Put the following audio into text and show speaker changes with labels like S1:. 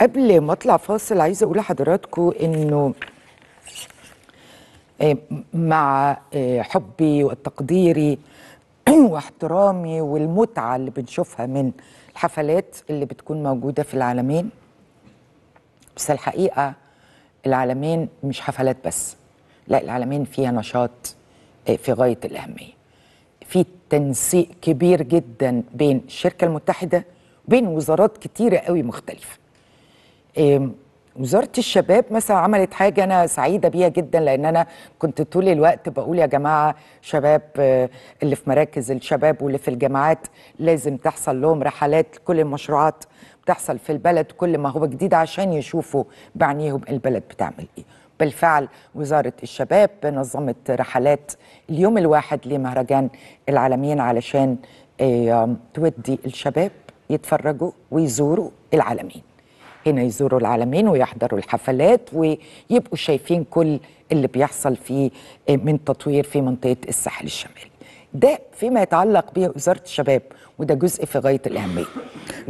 S1: قبل ما اطلع فاصل عايزه اقول لحضراتكم انه آه، مع آه، حبي وتقديري واحترامي والمتعه اللي بنشوفها من الحفلات اللي بتكون موجوده في العالمين بس الحقيقه العالمين مش حفلات بس لا العالمين فيها نشاط آه، في غايه الاهميه في تنسيق كبير جدا بين الشركه المتحده وبين وزارات كتيره قوي مختلفه إيه، وزاره الشباب مثلا عملت حاجه انا سعيده بيها جدا لان انا كنت طول الوقت بقول يا جماعه شباب آه، اللي في مراكز الشباب واللي في الجامعات لازم تحصل لهم رحلات كل المشروعات بتحصل في البلد كل ما هو جديد عشان يشوفوا بعينيهم البلد بتعمل ايه بالفعل وزارة الشباب نظمت رحلات اليوم الواحد لمهرجان العالمين علشان آه، تودي الشباب يتفرجوا ويزوروا العالمين هنا يزوروا العالمين ويحضروا الحفلات ويبقوا شايفين كل اللي بيحصل في من تطوير في منطقه الساحل الشمالي ده فيما يتعلق بوزاره الشباب وده جزء في غايه الاهميه